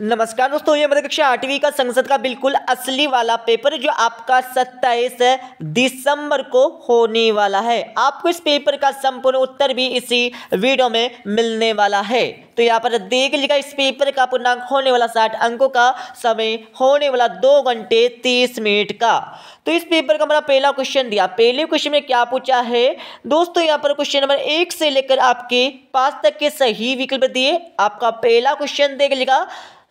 नमस्कार दोस्तों ये मध्य कक्षा आठवीं का संसद का बिल्कुल असली वाला पेपर जो आपका सत्ताईस दिसंबर को होने वाला है आपको इस पेपर का संपूर्ण उत्तर भी इसी वीडियो में मिलने वाला है तो यहाँ पर देख लीजिएगा इस पेपर का पूर्णांक होने वाला साठ अंकों का समय होने वाला दो घंटे तीस मिनट का तो इस पेपर का हमारा पहला क्वेश्चन दिया पहले क्वेश्चन में क्या पूछा है दोस्तों यहाँ पर क्वेश्चन नंबर एक से लेकर आपके पास तक के सही विकल्प दिए आपका पहला क्वेश्चन देख लीजिएगा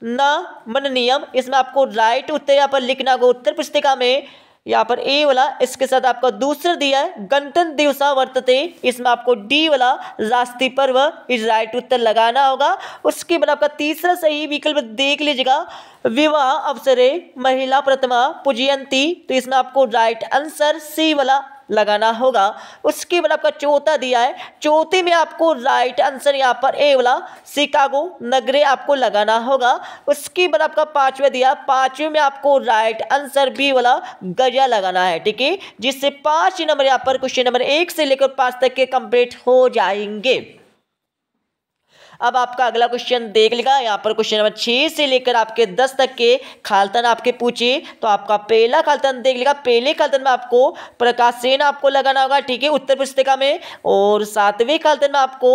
न मन नियम इसमें आपको राइट उत्तर यहाँ पर लिखना होगा उत्तर पुस्तिका में यहाँ पर ए वाला इसके साथ आपका दूसरा दिया है गणतंत्र दिवसा वर्तते इसमें आपको डी वाला राष्ट्रीय पर्व इस राइट उत्तर लगाना होगा उसके बाद आपका तीसरा सही विकल्प देख लीजिएगा विवाह अवसरे महिला प्रतिमा पूजयंती तो इसमें आपको राइट आंसर सी वाला लगाना होगा उसके बाद मतलब आपका चौथा दिया है चौथे में आपको राइट आंसर यहाँ पर ए वाला शिकागो नगरे आपको लगाना होगा उसके बाद मतलब आपका पाँचवा दिया पाँचवें में आपको राइट आंसर बी वाला गजा लगाना है ठीक है जिससे पाँच नंबर यहाँ पर क्वेश्चन नंबर एक से लेकर पाँच तक के कंप्लीट हो जाएंगे अब आपका अगला क्वेश्चन देख लेगा यहाँ पर क्वेश्चन नंबर छः से लेकर आपके दस तक के खालतन आपके पूछे तो आपका पहला खालतन देख लेगा पहले खालतन में आपको प्रकाश सेन आपको लगाना होगा ठीक है उत्तर पुस्तिका में और सातवें खालतन में आपको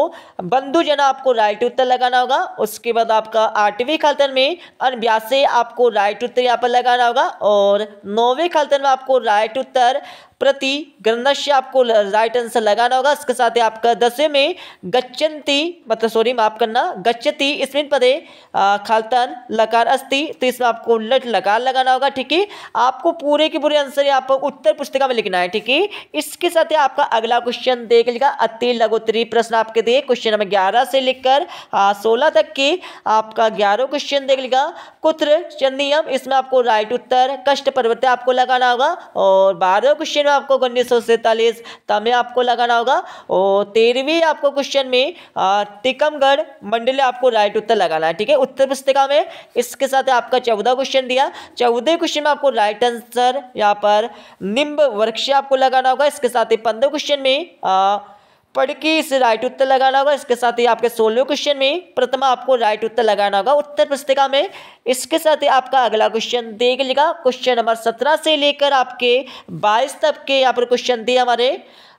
बंधु जना आपको राइट उत्तर लगाना होगा उसके बाद आपका आठवें खालतन में अनब्यासे आपको राइट उत्तर यहाँ पर लगाना होगा और नौवें खालतन में आपको राइट उत्तर प्रति ग्रंथस्य आपको राइट आंसर लगाना होगा इसके साथ ही आपका दसवें में गच्छन्ति मतलब सॉरी माफ करना गच्छति इसमें पदे खालतन लकार अस्ति तो इसमें आपको लट लकार लगाना होगा ठीक है आपको पूरे के पूरे आंसर यहाँ पर उत्तर पुस्तिका में लिखना है ठीक है इसके साथ ही आपका अगला क्वेश्चन देख लीजिएगा अति लघुत्तरी प्रश्न आपके दिए क्वेश्चन नंबर ग्यारह से लेकर सोलह तक के आपका ग्यारह क्वेश्चन देख लीजिएगा कुत्र चंदियम इसमें आपको राइट उत्तर कष्ट पर्वत आपको लगाना होगा और बारह क्वेश्चन में आपको उन्नीस सौ सैंतालीस तमें आपको लगाना होगा और तेरहवीं आपको क्वेश्चन में टिकमगढ़ मंडल आपको राइट उत्तर लगाना है ठीक है उत्तर पुस्तिका में इसके साथ आपका चौदह क्वेश्चन दिया चौदह क्वेश्चन में आपको राइट आंसर यहाँ पर निम्ब वृक्ष आपको लगाना होगा इसके साथ ही पंद्रह क्वेश्चन में आ, पढ़ के इसे राइट उत्तर लगाना होगा इसके साथ ही आपके सोलह क्वेश्चन में प्रथम आपको राइट उत्तर लगाना होगा उत्तर पुस्तिका में इसके साथ ही आपका अगला क्वेश्चन देख लेगा क्वेश्चन नंबर सत्रह से लेकर आपके बाईस तक के यहाँ पर क्वेश्चन दिए हमारे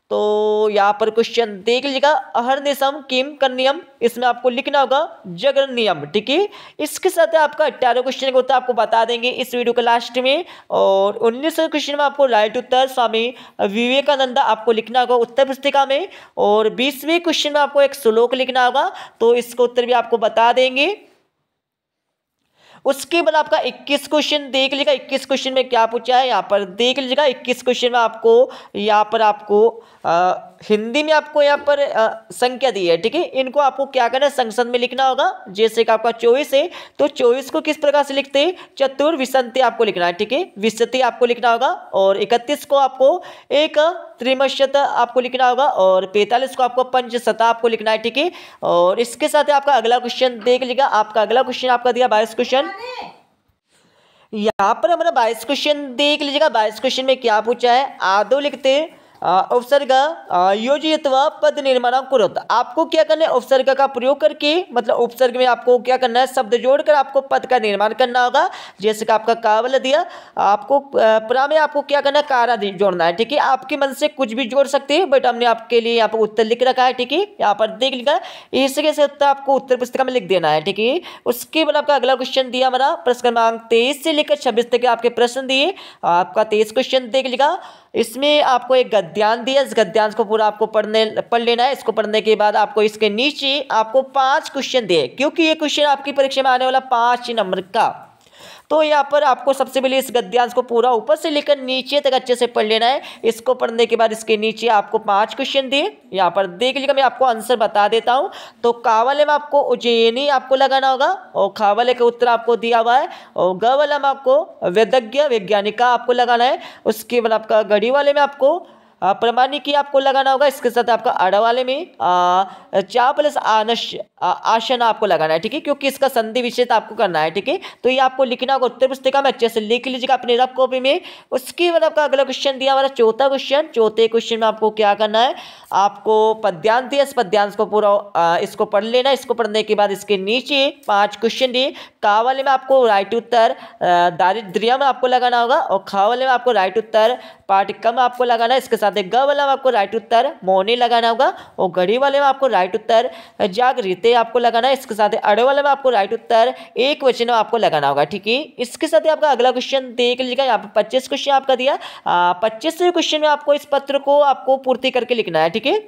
तो यहाँ पर क्वेश्चन देख लीजिएगा अहर निशम किम कन्यम इसमें आपको लिखना होगा जगन नियम ठीक है इसके साथ आपका अट्ठारह क्वेश्चन का उत्तर आपको बता देंगे इस वीडियो के लास्ट में और उन्नीस क्वेश्चन में आपको राइट उत्तर स्वामी विवेकानंद आपको लिखना होगा उत्तर पुस्तिका में और बीसवें क्वेश्चन में आपको एक श्लोक लिखना होगा तो इसका उत्तर भी आपको बता देंगे उसके बाद आपका इक्कीस क्वेश्चन देख लीजिएगा इक्कीस क्वेश्चन में क्या पूछा है यहाँ पर देख लीजिएगा इक्कीस क्वेश्चन में आपको यहाँ पर आपको आ, हिंदी में आपको यहाँ पर संख्या दी है ठीक है इनको आपको क्या करना है संसद में लिखना होगा जैसे कि आपका चौबीस है तो चौबीस को किस प्रकार से लिखते हैं चतुर विसंति आपको लिखना है ठीक है विसंति आपको लिखना होगा और इकतीस को आपको एक त्रिमशत आपको लिखना होगा और पैंतालीस को आपको पंचशता आपको लिखना है ठीक है और इसके साथ आपका अगला क्वेश्चन देख लीजिएगा आपका अगला क्वेश्चन आपका दिया बाईस क्वेश्चन यहाँ पर हमारा बाईस क्वेश्चन देख लीजिएगा बाईस क्वेश्चन में क्या पूछा है आदो लिखते हैं उपसर्ग योजित व पद निर्माण कुरुत आपको क्या करना है उपसर्ग का प्रयोग करके मतलब उपसर्ग में आपको क्या करना है शब्द जोड़कर आपको पद का निर्माण करना होगा जैसे कि आपका कावल दिया आपको प्रा में आपको क्या करना है कारा जोड़ना है ठीक है आपके मन से कुछ भी जोड़ सकते हैं बट हमने आपके लिए यहाँ पर उत्तर लिख रखा है ठीक है यहाँ पर देख लिखा है इस से उत्तर आपको उत्तर पुस्तिका में लिख देना है ठीक है उसके बाद आपका अगला क्वेश्चन दिया हमारा प्रश्न क्रमांक तेईस से लेकर छब्बीस तक आपके प्रश्न दिए आपका तेईस क्वेश्चन देख लिखा इसमें आपको एक गद्यांश दिया इस गद्यांश को पूरा आपको पढ़ने पढ़ लेना है इसको पढ़ने के बाद आपको इसके नीचे आपको पाँच क्वेश्चन दिए क्योंकि ये क्वेश्चन आपकी परीक्षा में आने वाला पाँच नंबर का तो यहाँ पर आपको सबसे पहले इस गद्यांश को पूरा ऊपर से लेकर नीचे तक अच्छे से पढ़ लेना है इसको पढ़ने के बाद इसके नीचे आपको पाँच क्वेश्चन दिए यहाँ पर देख लीजिएगा मैं आपको आंसर बता देता हूँ तो कावले में आपको उज्जैनी आपको लगाना होगा और खावले का उत्तर आपको दिया हुआ है और ग में आपको वैदज्ञ वैज्ञानिका आपको लगाना है उसके बाद आपका गढ़ी वाले में आपको प्रमाणी की आपको लगाना होगा इसके साथ आपका अड़ा वाले में चा प्लस आनश आशन आपको लगाना है ठीक है क्योंकि इसका संधि विशेष आपको करना है ठीक है तो ये आपको लिखना होगा उत्तर पुस्तिका में अच्छे से लिख लीजिएगा अपनी रफ कॉपी में उसके बाद मतलब आपका अगला क्वेश्चन दिया हमारा चौथा क्वेश्चन चौथे क्वेश्चन में आपको क्या करना है आपको पद्यांश दिया इस पद्यांश को पूरा इसको पढ़ लेना इसको पढ़ने के बाद इसके नीचे पाँच क्वेश्चन दिए का वाले में आपको राइट उत्तर दारिद्र्य में आपको लगाना होगा और खा वाले में आपको राइट उत्तर कम आपको लगाना है इसके साथ याद है ग वाला आपको राइट उत्तर मोने लगाना होगा और घड़ी वाले में आपको राइट उत्तर जागृते आपको लगाना है इसके साथ अड़े वाले में आपको राइट उत्तर एक वचन आपको लगाना होगा ठीक है इसके साथ आपका अगला क्वेश्चन देख लीजिएगा यहाँ पर पच्चीस क्वेश्चन आपका दिया पच्चीसवें क्वेश्चन में आपको इस पत्र को आपको पूर्ति करके लिखना है ठीक है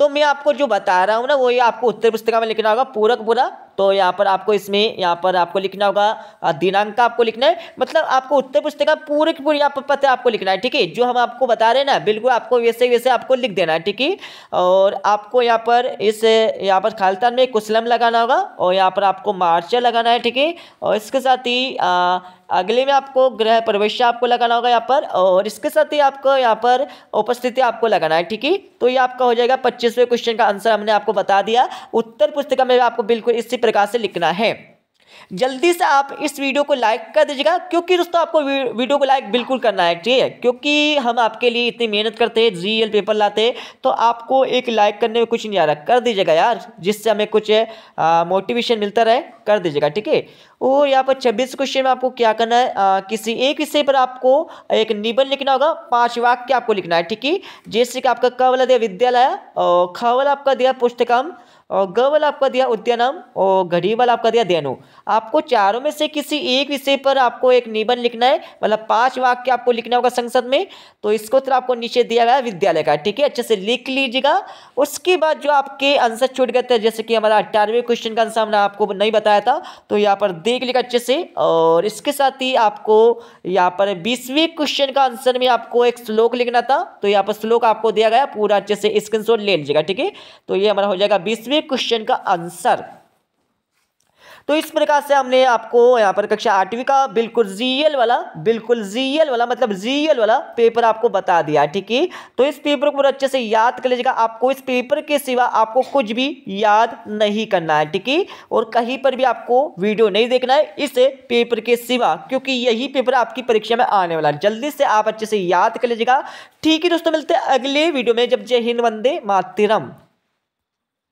तो मैं आपको जो बता रहा हूँ ना वही आपको उत्तर पुस्तिका में लिखना होगा पूरा का पूरा तो यहाँ पर आपको इसमें यहाँ पर आपको लिखना होगा दिनांक का आपको लिखना है मतलब आपको उत्तर पुस्तिका पूरे की पूरी यहाँ पर पता आपको लिखना है ठीक है जो हम आपको बता रहे हैं ना बिल्कुल आपको वैसे वैसे आपको लिख देना है ठीक है और आपको यहाँ पर इस यहाँ पर खालिस्तान में कुसलम लगाना होगा और यहाँ पर आपको मार्चर लगाना है ठीक है और इसके साथ ही अगले में आपको ग्रह प्रवेश आपको लगाना होगा यहाँ पर और इसके साथ ही आपको यहाँ पर उपस्थिति आपको लगाना है ठीक है तो ये आपका हो जाएगा पच्चीसवें क्वेश्चन का आंसर हमने आपको बता दिया उत्तर पुस्तिका में आपको बिल्कुल इसी प्रकार से लिखना है जल्दी से आप इस वीडियो को लाइक कर दीजिएगा क्योंकि दोस्तों आपको वीडियो को लाइक बिल्कुल करना है ठीक है क्योंकि हम आपके लिए इतनी मेहनत करते हैं जी एल पेपर लाते हैं तो आपको एक लाइक करने में कुछ नहीं आ रहा कर दीजिएगा यार जिससे हमें कुछ मोटिवेशन मिलता रहे कर दीजिएगा ठीक है और यहाँ पर छब्बीस क्वेश्चन में आपको क्या करना है आ, किसी एक हिस्से पर आपको एक निबंध लिखना होगा पाँच वाक्य आपको लिखना है ठीक है जैसे कि आपका क वाला दिया विद्यालय और ख वाला आपका दिया पुस्तकम और ग वाला आपका दिया उद्यानम और घड़ी वाला आपका दिया देनु आपको चारों में से किसी एक विषय पर आपको एक निबंध लिखना है मतलब पांच वाक्य आपको लिखना होगा संसद में तो इसको तो आपको नीचे दिया गया विद्यालय का ठीक है अच्छे से लिख लीजिएगा उसके बाद जो आपके आंसर छूट गए थे जैसे कि हमारा अट्ठारहवें क्वेश्चन का आंसर हमने आपको नहीं बताया था तो यहाँ पर देख लिखा अच्छे से और इसके साथ ही आपको यहाँ पर बीसवें क्वेश्चन का आंसर में आपको एक श्लोक लिखना था तो यहाँ पर श्लोक आपको दिया गया पूरा अच्छे से स्क्रीन ले लीजिएगा ठीक है तो ये हमारा हो जाएगा बीसवें ये क्वेश्चन का आंसर तो इस प्रकार से हमने आपको यहाँ पर कक्षा आठवीं का बिल्कुल जीएल वाला बिल्कुल जीएल वाला मतलब जीएल वाला पेपर आपको बता दिया ठीक है तो इस पेपर को पूरा अच्छे से याद कर लीजिएगा आपको इस पेपर के सिवा आपको कुछ भी याद नहीं करना है ठीक है और कहीं पर भी आपको वीडियो नहीं देखना है इस पेपर के सिवा क्योंकि यही पेपर आपकी परीक्षा में आने वाला है जल्दी से आप अच्छे से याद कर लीजिएगा ठीक है दोस्तों मिलते हैं अगले वीडियो में जब जय हिंद वंदे मातरम